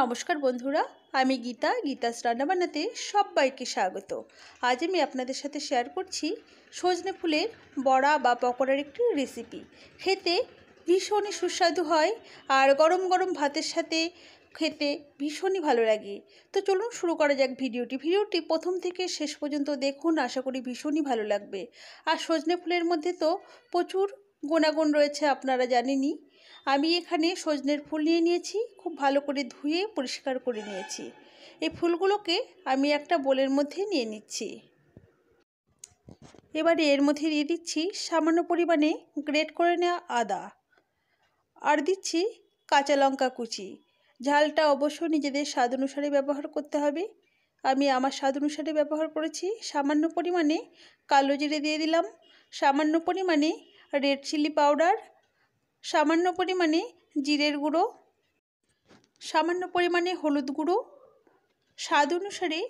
নমস্কার বন্ধুরা আমি গীতা গীতাস রান্নাবান্নাতে সবাইকে স্বাগত আজ আমি আপনাদের সাথে শেয়ার করছি সজনে ফুলের বড়া বা পকোড়ার একটি রেসিপি খেতে ভীষণই সুস্বাদু হয় আর গরম গরম ভাতের সাথে খেতে ভীষণই ভালো লাগে তো চলুন শুরু করা যাক ভিডিওটি ভিডিওটি প্রথম থেকে শেষ পর্যন্ত দেখুন আশা করি ভীষণই ভালো লাগবে আর সজনে ফুলের মধ্যে তো প্রচুর গুণাগুণ রয়েছে আপনারা জানেনই আমি এখানে সজনের ফুল নিয়ে নিয়েছি খুব ভালো করে ধুয়ে পরিষ্কার করে নিয়েছি এই ফুলগুলোকে আমি একটা বোলের মধ্যে নিয়ে নিচ্ছি এবারে এর মধ্যে দিয়ে দিচ্ছি সামান্য পরিমাণে গ্রেট করে নেওয়া আদা আর দিচ্ছি কাঁচা লঙ্কা কুচি ঝালটা অবশ্য নিজেদের স্বাদ অনুসারে ব্যবহার করতে হবে আমি আমার স্বাদ অনুসারে ব্যবহার করেছি সামান্য পরিমাণে কালো জিরে দিয়ে দিলাম সামান্য পরিমাণে রেড চিলি পাউডার সামান্য পরিমাণে জিরের গুঁড়ো সামান্য পরিমাণে হলুদ গুঁড়ো স্বাদ অনুসারে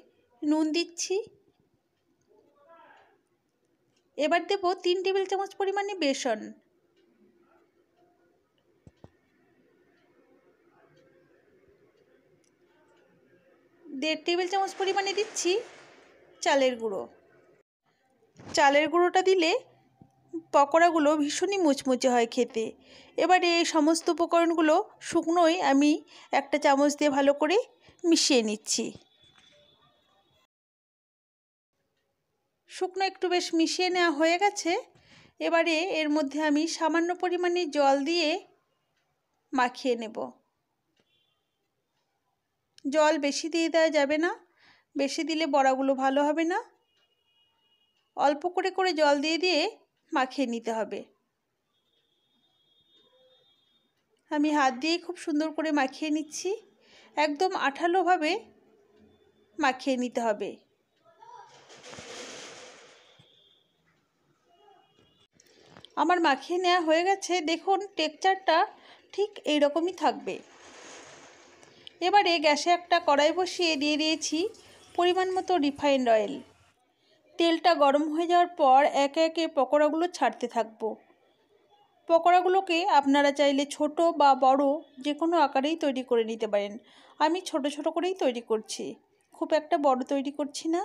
নুন দিচ্ছি এবার দেব তিন টেবিল চামচ পরিমাণে বেসন দেড় টেবিল চামচ পরিমাণে দিচ্ছি চালের গুঁড়ো চালের গুঁড়োটা দিলে পকোড়াগুলো ভীষণই মুচমুচে হয় খেতে এবারে এই সমস্ত উপকরণগুলো শুকনোই আমি একটা চামচ দিয়ে ভালো করে মিশিয়ে নিচ্ছি শুকনো একটু বেশ মিশিয়ে নেওয়া হয়ে গেছে এবারে এর মধ্যে আমি সামান্য পরিমাণে জল দিয়ে মাখিয়ে নেব জল বেশি দিয়ে দেওয়া যাবে না বেশি দিলে বড়াগুলো ভালো হবে না অল্প করে করে জল দিয়ে দিয়ে মাখিয়ে নিতে হবে আমি হাত দিয়ে খুব সুন্দর করে মাখিয়ে নিচ্ছি একদম আঠালোভাবে মাখিয়ে নিতে হবে আমার মাখিয়ে নেওয়া হয়ে গেছে দেখুন টেক্সচারটা ঠিক এই রকমই থাকবে এবারে গ্যাসে একটা কড়াই বসিয়ে দিয়ে দিয়েছি পরিমাণ মতো রিফাইন্ড অয়েল তেলটা গরম হয়ে যাওয়ার পর একে একে পকোড়াগুলো ছাড়তে থাকব পকোড়াগুলোকে আপনারা চাইলে ছোট বা বড় যে কোনো আকারেই তৈরি করে নিতে পারেন আমি ছোট ছোট করেই তৈরি করছি খুব একটা বড় তৈরি করছি না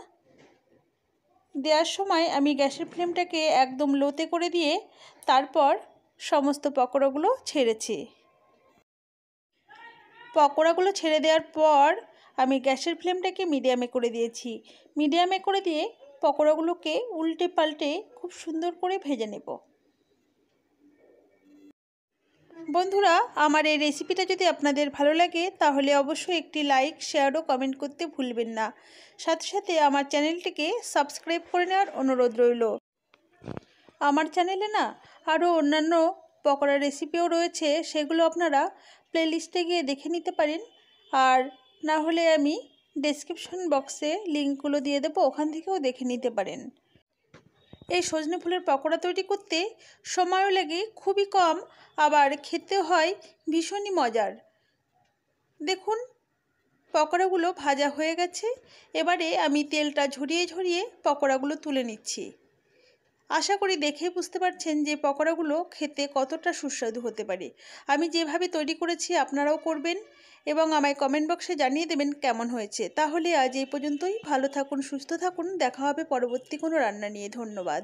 দেওয়ার সময় আমি গ্যাসের ফ্লেমটাকে একদম লোতে করে দিয়ে তারপর সমস্ত পকোড়াগুলো ছেড়েছি পকোড়াগুলো ছেড়ে দেওয়ার পর আমি গ্যাসের ফ্লেমটাকে মিডিয়ামে করে দিয়েছি মিডিয়ামে করে দিয়ে পকোড়াগুলোকে উল্টে পাল্টে খুব সুন্দর করে ভেজে নেব বন্ধুরা আমার এই রেসিপিটা যদি আপনাদের ভালো লাগে তাহলে অবশ্যই একটি লাইক শেয়ার ও কমেন্ট করতে ভুলবেন না সাথে সাথে আমার চ্যানেলটিকে সাবস্ক্রাইব করে নেওয়ার অনুরোধ রইল আমার চ্যানেলে না আরও অন্যান্য পকোড়া রেসিপিও রয়েছে সেগুলো আপনারা প্লেলিস্টে গিয়ে দেখে নিতে পারেন আর না হলে আমি ডেসক্রিপশন বক্সে লিঙ্কগুলো দিয়ে দেবো ওখান থেকেও দেখে নিতে পারেন এই সজনে ফুলের পকোড়া তৈরি করতে সময়ও লাগে খুবই কম আবার খেতে হয় ভীষণই মজার দেখুন পকোড়াগুলো ভাজা হয়ে গেছে এবারে আমি তেলটা ঝরিয়ে ঝরিয়ে পকোড়াগুলো তুলে নিচ্ছি আশা করি দেখেই বুঝতে পারছেন যে পকোড়াগুলো খেতে কতটা সুস্বাদু হতে পারে আমি যেভাবে তৈরি করেছি আপনারাও করবেন এবং আমায় কমেন্ট বক্সে জানিয়ে দেবেন কেমন হয়েছে তাহলে আজ এই পর্যন্তই ভালো থাকুন সুস্থ থাকুন দেখা হবে পরবর্তী কোনো রান্না নিয়ে ধন্যবাদ